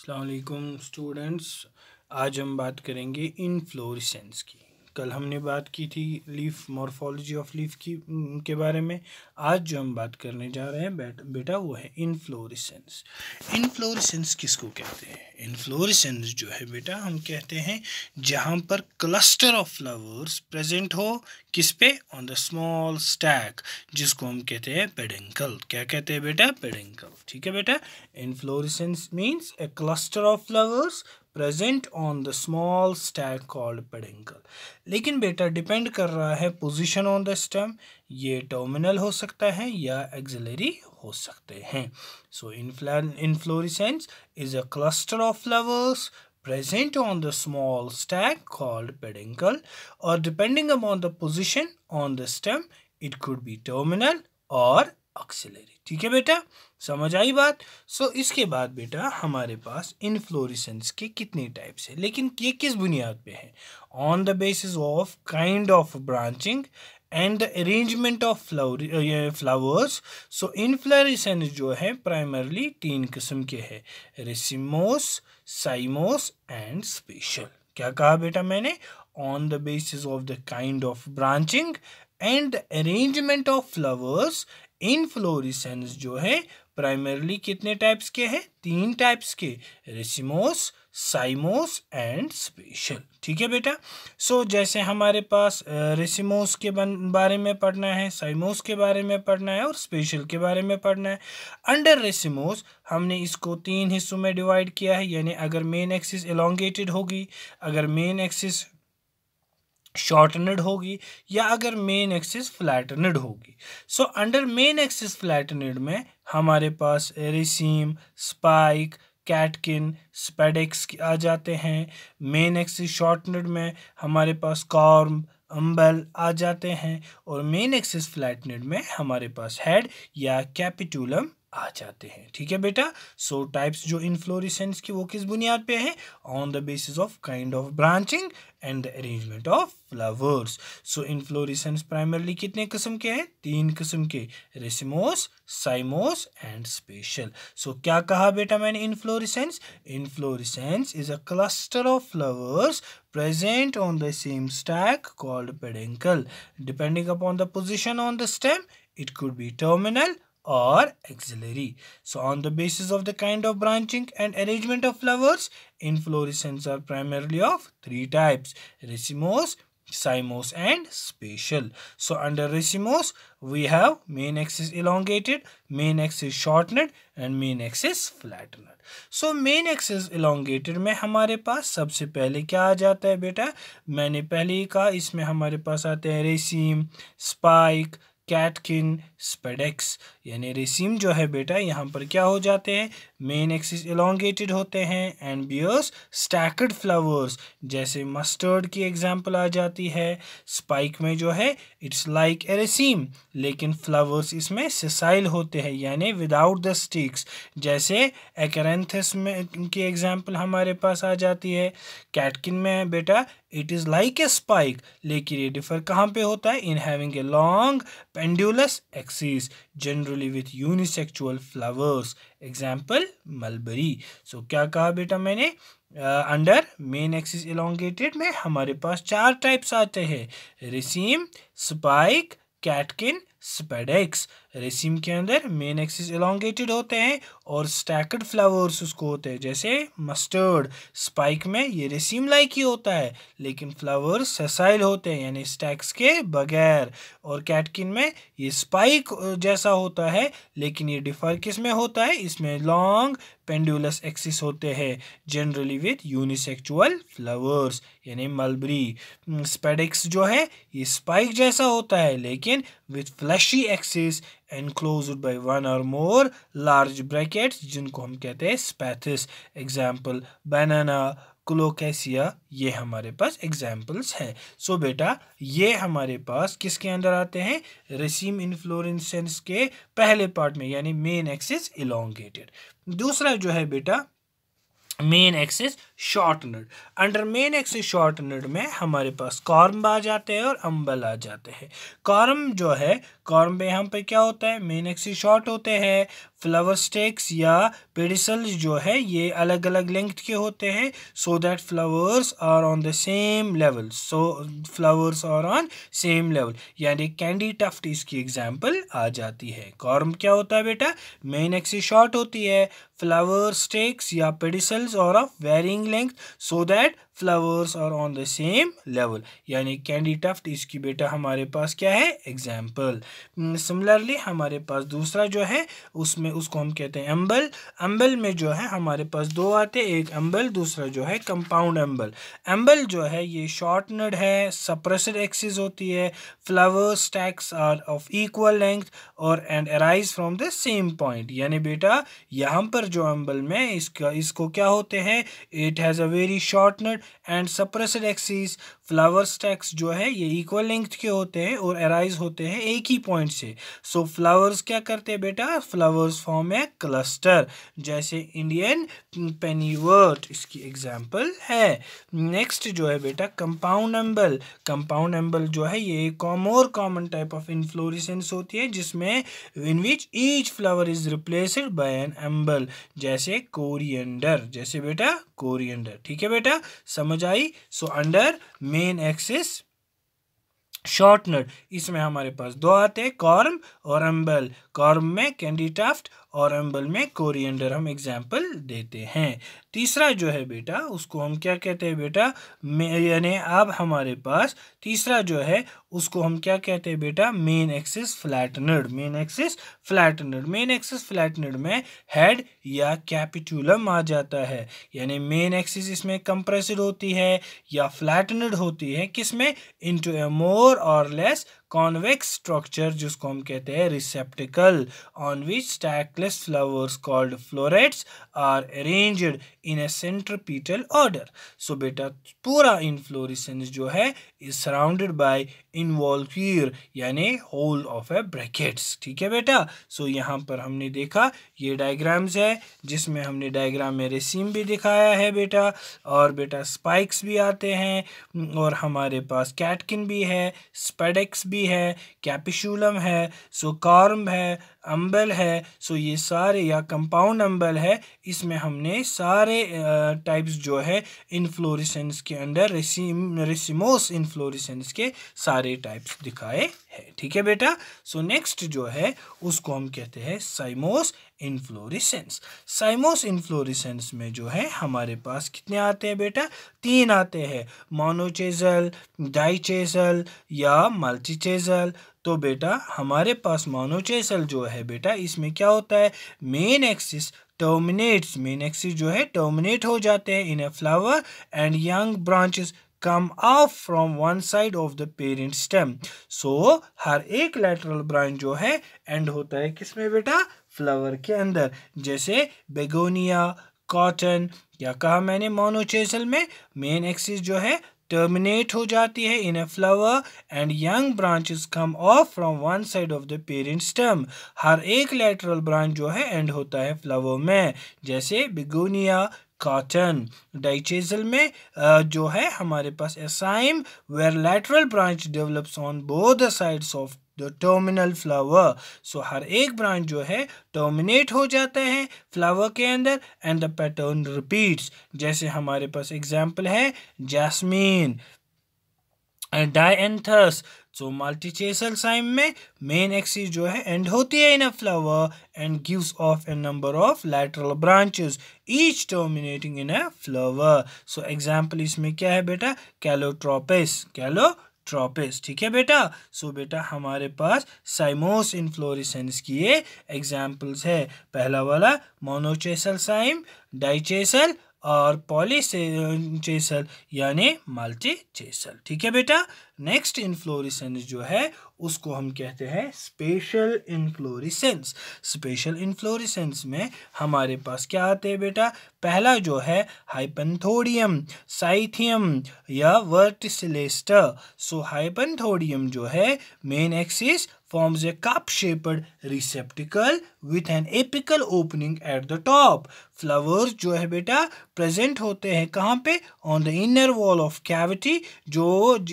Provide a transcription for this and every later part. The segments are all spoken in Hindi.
अस्सलाम स्टूडेंट्स आज हम बात करेंगे इनफ्लोरेसेंस की कल हमने बात की थी लीफ मॉर्फोलॉजी ऑफ लीफ की के बारे में आज जो हम बात करने जा रहे हैं बेट, बेटा वो है इनफ्लोरिसेंस इनफ्लोरिसेंस किसको कहते हैं इनफ्लोरिसेंस जो है बेटा हम कहते हैं जहाँ पर क्लस्टर ऑफ फ्लावर्स प्रेजेंट हो किस पे ऑन द स्मॉल स्टैक जिसको हम कहते हैं पेडेंकल क्या कहते हैं बेटा पेडेंकल ठीक है बेटा inflorescence means a cluster of flowers present on the small stalk called peduncle लेकिन बेटा डिपेंड कर रहा है पोजिशन ऑन द स्टेम ये टर्मिनल हो सकता है या एक्जलरी हो सकते हैं so inflorescence is a cluster of flowers present on the small stalk called peduncle और depending upon the position on the stem it could be terminal और ऑक्सिलरी ठीक है बेटा समझ आई बात सो so, इसके बाद बेटा हमारे पास इन्फ्लोरिसेंस के कितने टाइप्स हैं लेकिन ये किस बुनियाद पे है on the basis of kind of branching and the arrangement of flower flowers so inflorescence जो है प्राइमरली तीन किस्म के हैं रेसिमोस साइमोस एंड स्पेशल क्या कहा बेटा मैंने on the basis of the kind of branching and arrangement of flowers inflorescence जो है प्राइमरली कितने टाइप्स के हैं तीन टाइप्स के रेसिमोस साइमोस एंड स्पेशल ठीक है बेटा सो so, जैसे हमारे पास रेसिमोस के बारे में पढ़ना है साइमोस के बारे में पढ़ना है और स्पेशल के बारे में पढ़ना है अंडर रेसिमोस हमने इसको तीन हिस्सों में डिवाइड किया है यानी अगर मेन एक्सिस एलोंगेटेड होगी अगर मेन एक्सिस शॉर्टनड होगी या अगर मेन एक्सिस फ्लैटनड होगी so under main axis flattened में हमारे पास एरिसीम स्पाइक कैटकिन स्पेडिक्स आ जाते हैं मेन एक्सिस शॉर्टनड में हमारे पास कॉर्म अम्बल आ जाते हैं और मेन एक्सिस फ्लैटनड में हमारे पास हेड या कैपिटुलम आ जाते हैं ठीक है बेटा सो टाइप्स जो इनफ्लोरिसेंस की वो किस बुनियाद पे है on the basis of kind of branching and the arrangement of flowers so inflorescence primarily कितने किस्म के हैं तीन किस्म के racemose cymose and special so क्या कहा बेटा मैंने inflorescence inflorescence is a cluster of flowers present on the same stalk called peduncle depending upon the position on the stem it could be terminal or axillary. So on the basis of the kind of branching and arrangement of flowers, inflorescences are primarily of three types, racemose, cymos and spatial. So under racemos we have main axis elongated, main axis shortened and main axis flattened. So main axis elongated में हमारे पास सबसे पहले क्या आ जाता है बेटा मैंने पहले ही कहा इसमें हमारे पास आते हैं रेसिम स्पाइक कैटकिन स्पेडेक्स यानी रेसिम जो है बेटा यहाँ पर क्या हो जाते हैं मेन एक्सिस एलोंगेटेड होते हैं एंड बियर्स स्टैकड फ्लावर्स जैसे मस्टर्ड की एग्जाम्पल आ जाती है स्पाइक में जो है इट्स लाइक ए रेसिम लेकिन फ्लावर्स इसमें सिसाइल होते हैं यानी विदाउट द स्टिक्स जैसे एकरेंथस में की एग्जाम्पल हमारे पास आ जाती है कैटकिन में बेटा it is like a spike लेकिन ये डिफर कहाँ पे होता है in having a long pendulous axis generally with unisexual flowers example mulberry so क्या कहा बेटा मैंने अंडर मेन एक्सिस एलोंगेटेड में हमारे पास चार टाइप्स आते हैं raceme spike catkin spadix raceme के अंदर मेन एक्सिस एलोंगेटेड होते हैं और स्टैकड फ्लावर्स उसको होते हैं जैसे मस्टर्ड स्पाइक में ये रेसिम लाइक ही होता है लेकिन फ्लावर्स ससाइल होते हैं यानी स्टैक्स के बगैर और कैटकिन में ये स्पाइक जैसा होता है लेकिन ये डिफर किस में होता है इसमें लॉन्ग पेंडुलस एक्सिस होते हैं जनरली विथ यूनिसेक्चुअल फ्लावर्स यानी मलबरी स्पेडिक्स जो है ये स्पाइक जैसा होता है लेकिन with fleshy axis enclosed by one और मोर लार्ज ब्रैकेट्स जिनको हम कहते हैं स्पैथिस एग्जाम्पल बनाना क्लोकैसिया ये हमारे पास एग्जाम्पल्स हैं सो so, बेटा ये हमारे पास किसके अंदर आते हैं रेसीम इन्फ्लोरेंसेंस के पहले पार्ट में यानी मेन एक्सिस इलोंगेटेड दूसरा जो है बेटा main short shortened under main short shortened में हमारे पास कॉर्म आ जाते हैं और अम्बल आ जाते हैं कॉर्म जो है कॉर्म पे यहाँ पे क्या होता है मेन एक्सिस शॉर्ट होते हैं फ्लावर स्टेक्स या पेडिसल्स जो है ये अलग अलग लेंथ के होते हैं so that flowers are on the same level so flowers are on same level यानी कैंडी टफ्ट इसकी एग्जाम्पल आ जाती है कॉर्म क्या होता है बेटा मेन एक्सी शॉर्ट होती है फ्लावर स्टेक्स या पेडिसल्स और of varying length so that flowers are on the same level यानी कैंडी टफ्ट इसकी बेटा हमारे पास क्या है एग्जाम्पल सिमिलरली hmm, हमारे पास दूसरा जो है उसमें उसको हम कहते हैं अम्बल अम्बल में जो है हमारे पास दो आते एक अम्बल दूसरा जो है कंपाउंड अम्बल अम्बल जो है ये शॉर्टनड है सप्रेसड एक्सिस होती है flowers stalks are of equal length और and arise from the same point यानी बेटा यहाँ पर जो अम्बल में इसका इसको क्या होते हैं it has a very shortened and suppressed axis flower stalks जो है ये इक्वल लेंथ के होते हैं और एराइज होते हैं एक ही पॉइंट से सो so, फ्लावर्स क्या करते हैं बेटा फ्लावर्स फॉर्म है क्लस्टर जैसे इंडियन पेनीवर्ट इसकी एग्जाम्पल है नेक्स्ट जो है बेटा कंपाउंड एम्बल कंपाउंड एम्बल जो है ये एक और कॉमन टाइप ऑफ इन्फ्लोरिसेंस होती है जिसमें in which each flower is replaced by an umbel जैसे कोरियंडर जैसे बेटा कोरियंडर ठीक है बेटा समझ आई so under main axis shortened इसमें हमारे पास दो आते हैं कॉर्म और अम्बल कॉर्म में कैंडीटाफ्ट और अम्बल में कोरिएंडर हम एग्जाम्पल देते हैं तीसरा जो है बेटा उसको हम क्या कहते हैं बेटा यानी अब हमारे पास तीसरा जो है उसको हम क्या कहते हैं बेटा main axis flattened main axis flattened main axis flattened में हेड या कैपिटुलम आ जाता है यानी मेन एक्सिस इसमें कंप्रेसड होती है या फ्लैटनड होती है किसमें इनटू ए मोर और लेस कॉन्वेक्स स्ट्रक्चर जिसको हम कहते हैं receptacle on which stalkless flowers called florets are arranged in a centripetal order so बेटा पूरा इनफ्लोरिसेंस जो है इज सराउंडेड बाय इनवॉल्क्यूर यानी होल ऑफ ए ब्रैकेट्स ठीक है बेटा सो so, यहाँ पर हमने देखा ये डायग्राम्स है जिसमें हमने डायग्राम में रेसिम भी दिखाया है बेटा और बेटा स्पाइक्स भी आते हैं और हमारे पास कैटकिन भी है स्पेडेक्स भी है कैपिशुलम है सुकॉर्म है अम्बल है सो ये सारे या कंपाउंड अम्बल है इसमें हमने सारे टाइप्स जो है इन्फ्लोरिसेंस के अंदर रेसिम रेसिमोस इन्फ्लोरिसेंस के सारे टाइप्स दिखाए हैं ठीक है बेटा सो so, नेक्स्ट जो है उसको हम कहते हैं साइमोस इन्फ्लोरिसेंस साइमोस इन्फ्लोरिसेंस में जो है हमारे पास कितने आते हैं बेटा तीन आते हैं मोनोचेजल डाइचेजल या मल्टीचेजल तो बेटा हमारे पास मानोचेसल जो है बेटा इसमें क्या होता है main axis terminates main axis जो है टर्मिनेट हो जाते हैं in a flower and young branches come off from one side of the parent stem so हर एक लेटरल ब्रांच जो है एंड होता है किसमें बेटा फ्लावर के अंदर जैसे बेगोनिया कॉटन या कहा मैंने मोनोचेसल में मेन एक्सिस जो है terminate ho jati hai in a flower and young branches come off from one side of the parent stem हर एक lateral branch जो है end होता है flower में जैसे begonia कॉटन डाइचेजल में जो है हमारे पास a cyme where lateral branch develops on both the sides of the terminal flower so हर एक ब्रांच जो है टर्मिनेट हो जाता है फ्लावर के अंदर एंड द पैटर्न रिपीट्स जैसे हमारे पास एग्जाम्पल है jasmine dianthus so multichasial cyme में मेन एक्सिस जो है एंड होती है in a flower and gives off a number of lateral branches each terminating in a flower so example इसमें क्या है बेटा कैलोट्रोपिस कैलो ट्रॉपिस ठीक है बेटा सो so, बेटा हमारे पास साइमोस इन्फ्लोरिसेंस की ये एग्जाम्पल्स है पहला वाला मोनोचेसल साइम डाइचेसल और पॉली चेसल यानी मल्टी चेसल ठीक है बेटा नेक्स्ट इन्फ्लोरिसेंस जो है उसको हम कहते हैं स्पेशल इन्फ्लोरिसेंस स्पेशल इन्फ्लोरिसेंस में हमारे पास क्या आते हैं बेटा पहला जो है हाइपनथोडियम साइथियम या वर्टिसलेस्टर सो हाइपनथोडियम जो है main axis forms a cup shaped receptacle with an apical opening at the top flowers जो है बेटा प्रेजेंट होते हैं कहाँ पे on the inner wall of cavity जो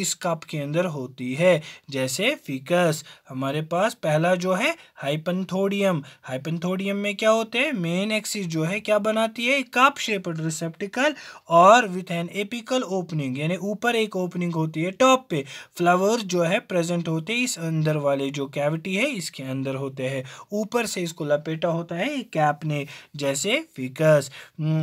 इस कप के अंदर होती है जैसे फिकस हमारे पास पहला जो है हाइपनथोडियम हाइपनथोडियम में क्या होते हैं मेन एक्सिस जो है क्या बनाती है कप शेपड रिसेप्टिकल और विथ एन एपिकल ओपनिंग यानी ऊपर एक ओपनिंग होती है टॉप पे फ्लावर्स जो है प्रेजेंट होते हैं इस अंदर वाले जो कैविटी है इसके अंदर होते हैं ऊपर से इसको लपेटा होता है कैप ने जैसे फिक ficus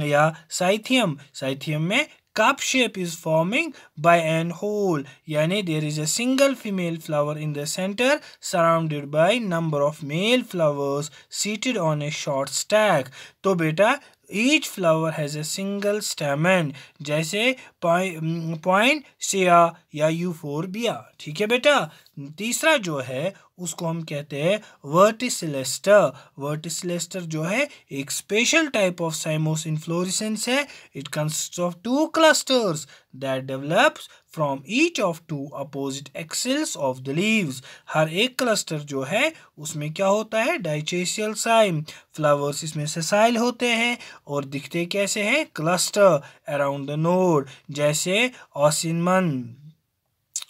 या साइथियम साइथियम में cup shape is forming by an hole yani there is a single female flower in the center surrounded by number of male flowers seated on a short stack to beta each flower has a single stamen जैसे पॉइंट सेया या यूफोरबिया ठीक है बेटा तीसरा जो है उसको हम कहते हैं वर्टिसलेस्टर वर्टिसलेस्टर जो है एक special type of cymose inflorescence है it consist of two clusters that develops from each of two opposite axils of the leaves हर एक क्लस्टर जो है उसमें क्या होता है डाइचेशियल साइम फ्लावर्स इसमें सेसाइल होते हैं और दिखते कैसे हैं क्लस्टर अराउंड द नोड जैसे ऑसिनमन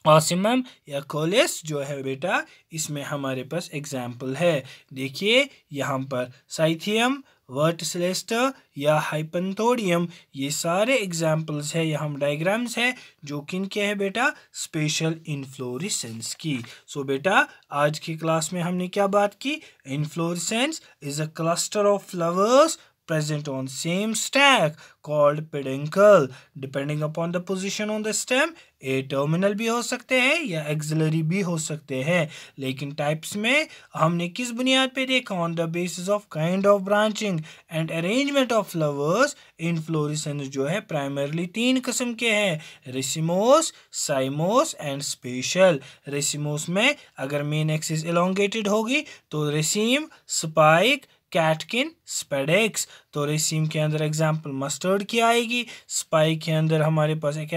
ऑसिम या कॉलेज जो है बेटा इसमें हमारे पास एग्जाम्पल है देखिए यहाँ पर साइथियम वर्टसलेस्टर या हाइपनथोडियम ये सारे एग्जाम्पल्स है या हम डायग्राम्स है जो किन के है बेटा स्पेशल इन्फ्लोरिसेंस की सो so बेटा आज की क्लास में हमने क्या बात की inflorescence is a cluster of flowers present on same stack called peduncle depending upon the position on the stem ए टर्मिनल भी हो सकते हैं या एक्सलरी भी हो सकते हैं लेकिन टाइप्स में हमने किस बुनियाद पे देखा on the basis of kind of branching and arrangement of flowers inflorescence जो है प्राइमरली तीन किस्म के हैं racemose cymose and special racemose में अगर मेन एक्सिस एलोंगेटेड होगी तो रेसिम स्पाइक कैटकिन स्पेडेक्स तो रेसिम के अंदर एग्जाम्पल मस्टर्ड की आएगी स्पाई के अंदर हमारे पास एक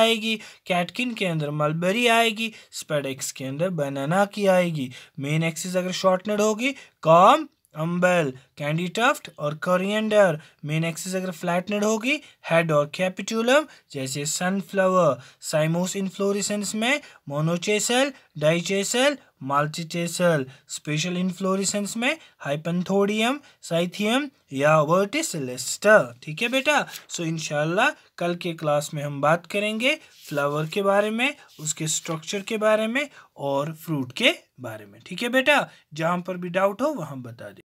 आएगी कैटकिन के अंदर मलबेरी आएगी स्पेडेक्स के अंदर बनाना की आएगी मेन एक्सिस अगर शॉर्टनेड होगी कॉम अम्बेल कैंडी टफ्ट और करियंडर मेन एक्सिस अगर फ्लैटनेड होगी हेड और कैपिटुलम जैसे सनफ्लावर साइमोस इनफ्लोरिसेंस में मोनोचेसल डाइचेसल मल्टीटेसल स्पेशल इन्फ्लोरिसेंस में हाइपनथोडियम साइथियम या वर्टिसलेस्टर ठीक है बेटा सो इनशाला कल के क्लास में हम बात करेंगे फ्लावर के बारे में उसके स्ट्रक्चर के बारे में और फ्रूट के बारे में ठीक है बेटा जहाँ पर भी डाउट हो वहाँ बता दें